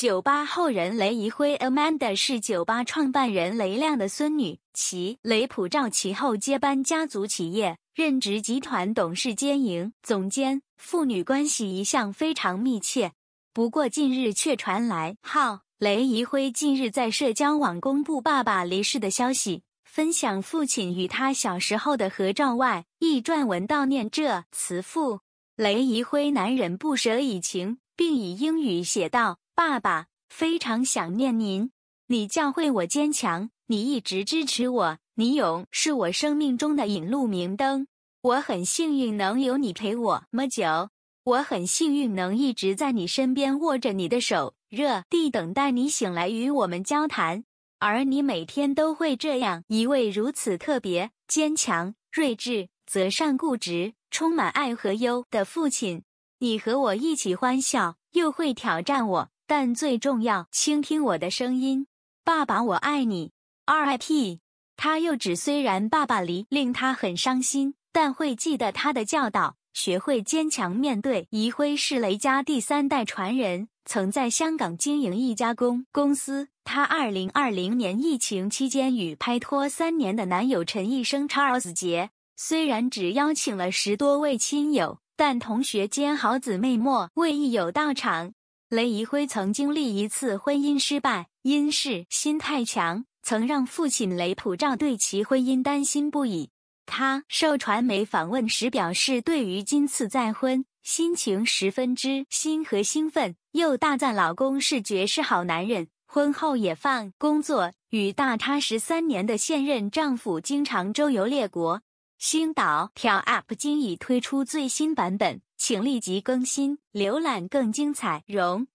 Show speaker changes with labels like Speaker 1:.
Speaker 1: 酒吧后人雷一辉，Amanda 是酒吧创办人雷亮的孙女，其雷普照其后接班家族企业，任职集团董事兼营总监，父女关系一向非常密切。不过近日却传来，号雷一辉近日在社交网公布爸爸离世的消息，分享父亲与他小时候的合照外，亦撰文悼念这慈父。雷一辉难忍不舍以情，并以英语写道。爸爸非常想念您，你教会我坚强，你一直支持我，你勇是我生命中的引路明灯。我很幸运能有你陪我么久，我很幸运能一直在你身边握着你的手，热地等待你醒来与我们交谈。而你每天都会这样，一位如此特别、坚强、睿智、则善、固执、充满爱和忧的父亲，你和我一起欢笑，又会挑战我。但最重要，倾听我的声音，爸爸，我爱你。R I P。他又指虽然爸爸离令他很伤心，但会记得他的教导，学会坚强面对。余辉是雷家第三代传人，曾在香港经营一家公公司。他2020年疫情期间与拍拖三年的男友陈奕生超子杰，虽然只邀请了十多位亲友，但同学兼好姊妹莫魏亦有到场。雷宜辉曾经历一次婚姻失败，因是心太强，曾让父亲雷普照对其婚姻担心不已。他受传媒访问时表示，对于今次再婚，心情十分之新和兴奋，又大赞老公是绝世好男人。婚后也放工作，与大他十三年的现任丈夫经常周游列国。星岛挑 App 今已推出最新版本。请立即更新，浏览更精彩。容。